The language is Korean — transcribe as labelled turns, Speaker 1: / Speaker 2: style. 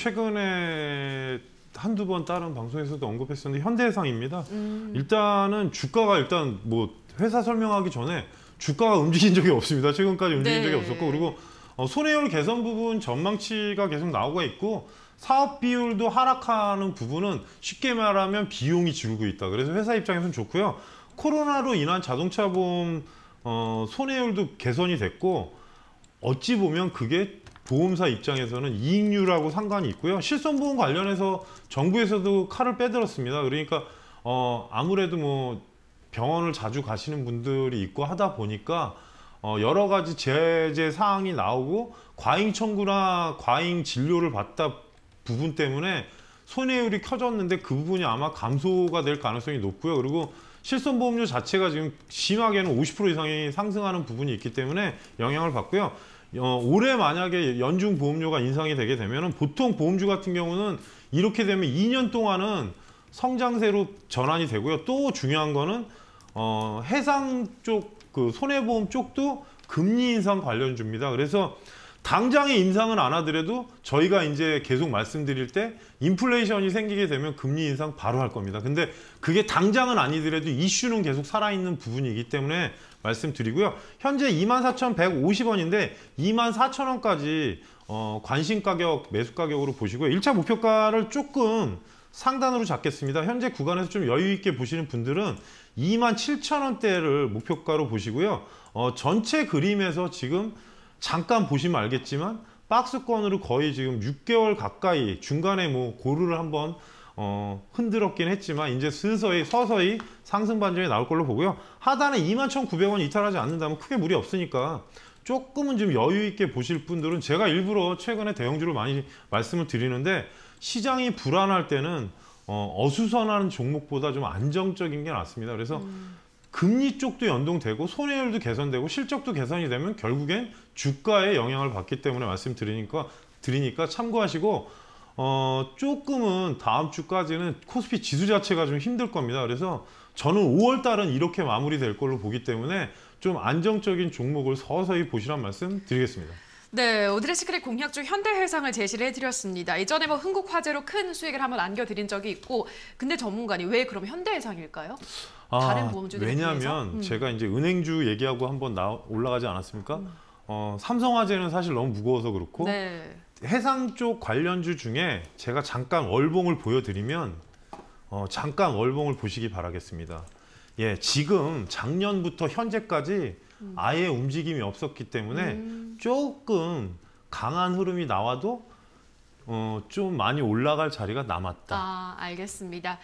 Speaker 1: 최근에 한두 번 다른 방송에서도 언급했었는데 현대해상입니다. 음. 일단은 주가가 일단 뭐 회사 설명하기 전에 주가가 움직인 적이 없습니다. 최근까지 움직인 네. 적이 없었고 그리고 어, 손해율 개선 부분 전망치가 계속 나오고 있고 사업 비율도 하락하는 부분은 쉽게 말하면 비용이 줄고 있다. 그래서 회사 입장에서는 좋고요. 코로나로 인한 자동차 보험 어, 손해율도 개선이 됐고 어찌 보면 그게 보험사 입장에서는 이익률하고 상관이 있고요. 실손보험 관련해서 정부에서도 칼을 빼들었습니다. 그러니까 어 아무래도 뭐 병원을 자주 가시는 분들이 있고 하다 보니까 어 여러 가지 제재 사항이 나오고 과잉 청구나 과잉 진료를 받다 부분 때문에 손해율이 커졌는데그 부분이 아마 감소가 될 가능성이 높고요. 그리고 실손보험료 자체가 지금 심하게는 50% 이상이 상승하는 부분이 있기 때문에 영향을 받고요. 어, 올해 만약에 연중 보험료가 인상이 되게 되면은 보통 보험주 같은 경우는 이렇게 되면 2년 동안은 성장세로 전환이 되고요. 또 중요한 거는 어, 해상 쪽 그 손해보험 쪽도 금리 인상 관련주입니다. 그래서 당장의 인상은 안 하더라도 저희가 이제 계속 말씀드릴 때 인플레이션이 생기게 되면 금리 인상 바로 할 겁니다. 근데 그게 당장은 아니더라도 이슈는 계속 살아있는 부분이기 때문에 말씀드리고요. 현재 24,150원인데 24,000원까지 어, 관심 가격, 매수 가격으로 보시고요. 1차 목표가를 조금 상단으로 잡겠습니다. 현재 구간에서 좀 여유 있게 보시는 분들은 27,000원대를 목표가로 보시고요. 어, 전체 그림에서 지금 잠깐 보시면 알겠지만 박스권으로 거의 지금 6개월 가까이 중간에 뭐 고루를 한번 어, 흔들었긴 했지만 이제 슬서히 서서히 상승 반전이 나올 걸로 보고요. 하단에 21,900원 이탈하지 않는다면 크게 무리 없으니까 조금은 좀 여유 있게 보실 분들은 제가 일부러 최근에 대형주를 많이 말씀을 드리는데 시장이 불안할 때는 어, 어수선한 종목보다 좀 안정적인 게 낫습니다. 그래서 음. 금리 쪽도 연동되고 손해율도 개선되고 실적도 개선이 되면 결국엔 주가에 영향을 받기 때문에 말씀드리니까 드리니까 참고하시고 어 조금은 다음 주까지는 코스피 지수 자체가 좀 힘들 겁니다. 그래서 저는 5월 달은 이렇게 마무리될 걸로 보기 때문에 좀 안정적인 종목을 서서히 보시란 말씀 드리겠습니다. 네, 오드의 시크릿 공약 중 현대해상을 제시를 해드렸습니다. 예전에 뭐 흥국 화재로 큰 수익을 한번 안겨드린 적이 있고, 근데 전문가니 왜 그럼 현대해상일까요? 아, 다른 보험주들 왜냐하면 음. 제가 이제 은행주 얘기하고 한번 나 올라가지 않았습니까? 음. 어, 삼성화재는 사실 너무 무거워서 그렇고 네. 해상 쪽 관련주 중에 제가 잠깐 월봉을 보여드리면 어, 잠깐 월봉을 보시기 바라겠습니다. 예, 지금 작년부터 현재까지 음. 아예 움직임이 없었기 때문에 음. 조금 강한 흐름이 나와도 어, 좀 많이 올라갈 자리가 남았다. 아, 알겠습니다.